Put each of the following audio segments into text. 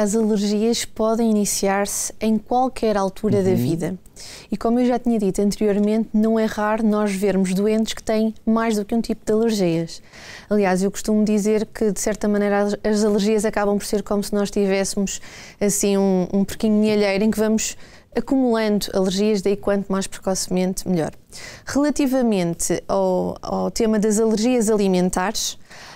as alergias podem iniciar-se em qualquer altura uhum. da vida. E como eu já tinha dito anteriormente, não é raro nós vermos doentes que têm mais do que um tipo de alergias. Aliás, eu costumo dizer que, de certa maneira, as alergias acabam por ser como se nós tivéssemos assim um, um perquinho alheiro em que vamos acumulando alergias, daí quanto mais precocemente, melhor. Relativamente ao, ao tema das alergias alimentares,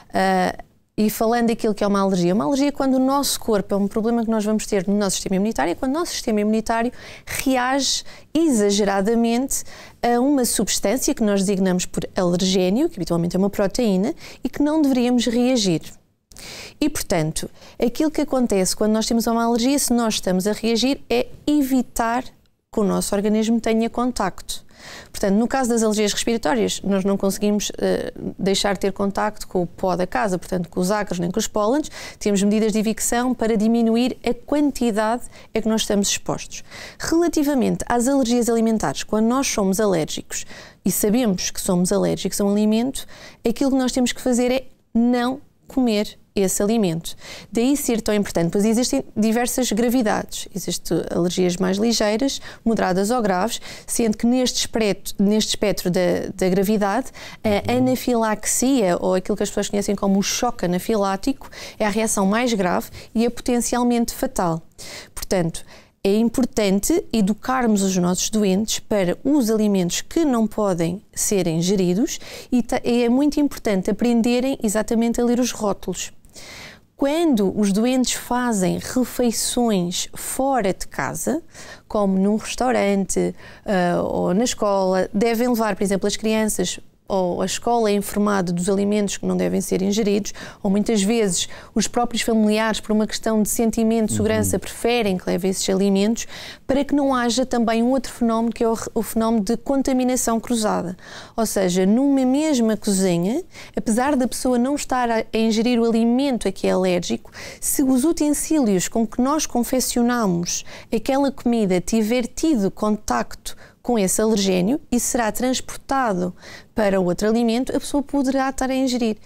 uh, e falando daquilo que é uma alergia, uma alergia é quando o nosso corpo é um problema que nós vamos ter no nosso sistema imunitário, é quando o nosso sistema imunitário reage exageradamente a uma substância que nós designamos por alergênio, que habitualmente é uma proteína, e que não deveríamos reagir. E, portanto, aquilo que acontece quando nós temos uma alergia, se nós estamos a reagir, é evitar que o nosso organismo tenha contacto. Portanto, no caso das alergias respiratórias, nós não conseguimos uh, deixar de ter contacto com o pó da casa, portanto, com os ácaros nem com os pólenes. Temos medidas de evicção para diminuir a quantidade a que nós estamos expostos. Relativamente às alergias alimentares, quando nós somos alérgicos e sabemos que somos alérgicos a um alimento, aquilo que nós temos que fazer é não comer esse alimento. Daí ser tão importante, pois existem diversas gravidades. Existem alergias mais ligeiras, moderadas ou graves, sendo que neste espectro, neste espectro da, da gravidade, a anafilaxia, ou aquilo que as pessoas conhecem como o choque anafilático, é a reação mais grave e é potencialmente fatal. Portanto, é importante educarmos os nossos doentes para os alimentos que não podem ser ingeridos e é muito importante aprenderem exatamente a ler os rótulos. Quando os doentes fazem refeições fora de casa, como num restaurante uh, ou na escola, devem levar, por exemplo, as crianças ou a escola é informada dos alimentos que não devem ser ingeridos, ou muitas vezes os próprios familiares, por uma questão de sentimento de segurança, uhum. preferem que levem esses alimentos, para que não haja também um outro fenómeno que é o, o fenómeno de contaminação cruzada. Ou seja, numa mesma cozinha, apesar da pessoa não estar a, a ingerir o alimento a que é alérgico, se os utensílios com que nós confeccionamos aquela comida tiver tido contacto com esse alergênio e será transportado para outro alimento, a pessoa poderá estar a ingerir.